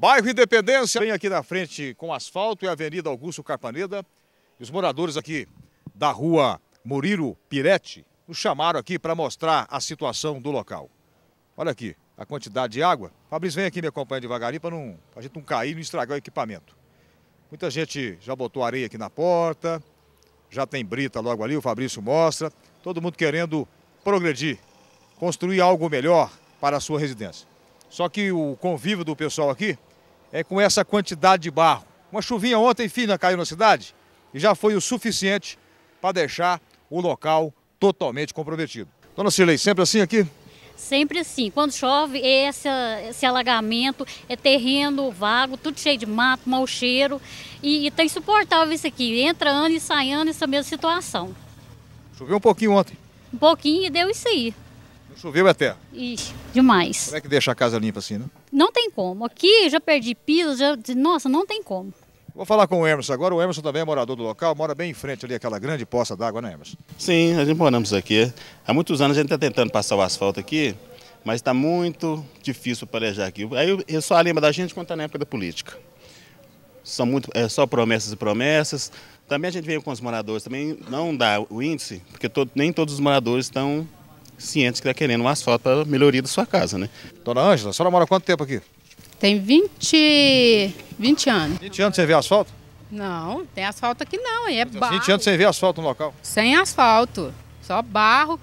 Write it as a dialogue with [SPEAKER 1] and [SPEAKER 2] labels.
[SPEAKER 1] Bairro Independência, bem aqui na frente com asfalto, e a Avenida Augusto Carpaneda. E os moradores aqui da rua Murilo Piretti nos chamaram aqui para mostrar a situação do local. Olha aqui a quantidade de água. Fabrício, vem aqui me acompanhar devagarinho para não, a gente não cair e não estragar o equipamento. Muita gente já botou areia aqui na porta, já tem brita logo ali, o Fabrício mostra. Todo mundo querendo progredir, construir algo melhor para a sua residência. Só que o convívio do pessoal aqui é, com essa quantidade de barro. Uma chuvinha ontem fina caiu na cidade e já foi o suficiente para deixar o local totalmente comprometido. Dona Cirlei, sempre assim aqui?
[SPEAKER 2] Sempre assim. Quando chove, esse, esse alagamento é terreno vago, tudo cheio de mato, mau cheiro. E, e tá insuportável isso aqui. Entra ano e sai ano, essa mesma situação.
[SPEAKER 1] Choveu um pouquinho ontem.
[SPEAKER 2] Um pouquinho e deu isso aí. Choveu até? Ixi,
[SPEAKER 1] demais. Como é que deixa a casa limpa assim, né?
[SPEAKER 2] Não tem como. Aqui já perdi pisos, já... nossa, não tem como.
[SPEAKER 3] Vou
[SPEAKER 1] falar com o Emerson agora. O Emerson também é morador do local, mora bem em frente ali àquela grande poça d'água, né, Emerson?
[SPEAKER 3] Sim, nós moramos aqui. Há muitos anos a gente está tentando passar o asfalto aqui, mas está muito difícil planejar aqui. Aí eu só lembro da gente quando está na época da política. São muito, é, só promessas e promessas. Também a gente veio com os moradores, também não dá o índice, porque todo, nem todos os moradores estão cientes que está querendo um asfalto para melhoria da sua casa, né? Dona Ângela, a senhora mora quanto tempo aqui? Tem
[SPEAKER 1] 20, 20 anos.
[SPEAKER 3] 20 anos sem ver asfalto?
[SPEAKER 2] Não, tem asfalto aqui não, é barro. 20
[SPEAKER 1] anos sem ver asfalto no local? Sem asfalto, só barro.